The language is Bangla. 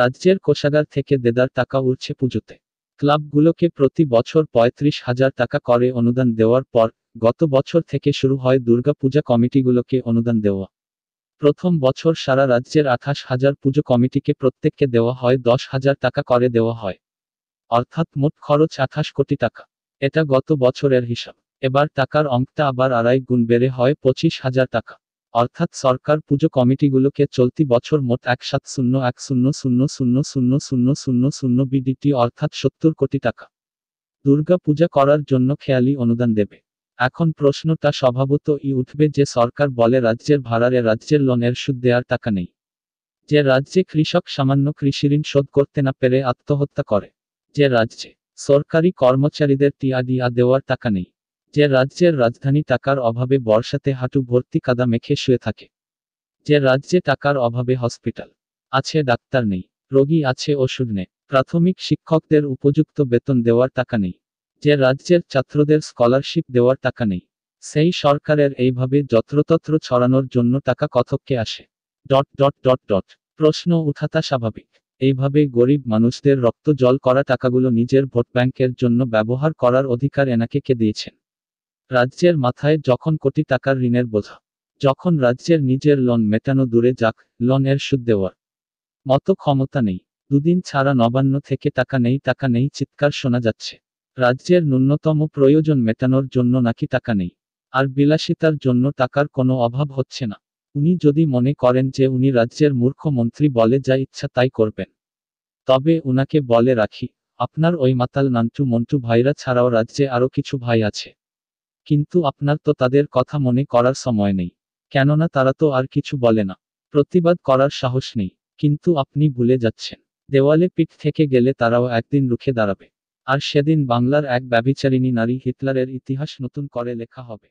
রাজ্যের কোষাগার থেকে দেদার টাকা উঠছে পুজোতে ক্লাবগুলোকে প্রতি বছর পঁয়ত্রিশ হাজার টাকা করে অনুদান দেওয়ার পর গত বছর থেকে শুরু হয় দুর্গাপূজা কমিটিগুলোকে অনুদান দেওয়া প্রথম বছর সারা রাজ্যের আঠাশ হাজার পুজো কমিটিকে প্রত্যেককে দেওয়া হয় দশ হাজার টাকা করে দেওয়া হয় অর্থাৎ মোট খরচ আঠাশ কোটি টাকা এটা গত বছরের হিসাব এবার টাকার অঙ্কটা আবার আড়াই গুণ বেড়ে হয় পঁচিশ হাজার টাকা অর্থাৎ সরকার পুজো কমিটিগুলোকে চলতি বছর মোট এক সাত শূন্য এক শূন্য শূন্য শূন্য শূন্য শূন্য শূন্য শূন্য বিডিটি অর্থাৎ সত্তর কোটি টাকা দুর্গা পূজা করার জন্য খেয়ালি অনুদান দেবে এখন প্রশ্নটা স্বভাবত ই উঠবে যে সরকার বলে রাজ্যের ভাড়ারে রাজ্যের লোনের সুদ দেওয়ার টাকা নেই যে রাজ্যে কৃষক সামান্য কৃষিঋণ শোধ করতে না পেরে আত্মহত্যা করে যে রাজ্যে সরকারি কর্মচারীদের দিয়া দেওয়ার টাকা নেই যে রাজ্যের রাজধানী টাকার অভাবে বর্ষাতে হাঁটু ভর্তি কাদা মেখে শুয়ে থাকে যে রাজ্যে টাকার অভাবে হসপিটাল আছে ডাক্তার নেই রোগী আছে ওষুধ নেই প্রাথমিক শিক্ষকদের উপযুক্ত বেতন দেওয়ার টাকা নেই যে রাজ্যের ছাত্রদের স্কলারশিপ দেওয়ার টাকা নেই সেই সরকারের এইভাবে যত্রতত্র ছড়ানোর জন্য টাকা কথককে আসে ডট ডট ডট ডট প্রশ্ন উঠাতা স্বাভাবিক এইভাবে গরিব মানুষদের রক্ত জল করা টাকাগুলো নিজের ভোট ব্যাংকের জন্য ব্যবহার করার অধিকার এনাকে কে দিয়েছেন রাজ্যের মাথায় যখন কোটি টাকার ঋণের বোঝা যখন রাজ্যের নিজের লোন মেটানো দূরে যাক লোনের সুদ দেওয়ার মতো ক্ষমতা নেই দুদিন ছাড়া নবান্ন থেকে টাকা নেই টাকা নেই চিৎকার শোনা যাচ্ছে রাজ্যের ন্যূনতম প্রয়োজন মেটানোর জন্য নাকি টাকা নেই আর বিলাসিতার জন্য টাকার কোনো অভাব হচ্ছে না উনি যদি মনে করেন যে উনি রাজ্যের মূর্খ মন্ত্রী বলে যা ইচ্ছা তাই করবেন তবে উনাকে বলে রাখি আপনার ওই মাতাল নান্টু মন্টু ভাইরা ছাড়াও রাজ্যে আরও কিছু ভাই আছে কিন্তু আপনার তো তাদের কথা মনে করার সময় নেই কেননা তারা তো আর কিছু বলে না প্রতিবাদ করার সাহস নেই কিন্তু আপনি ভুলে যাচ্ছেন দেওয়ালে পিঠ থেকে গেলে তারাও একদিন রুখে দাঁড়াবে আর সেদিন বাংলার এক ব্যবিচারিণী নারী হিটলারের ইতিহাস নতুন করে লেখা হবে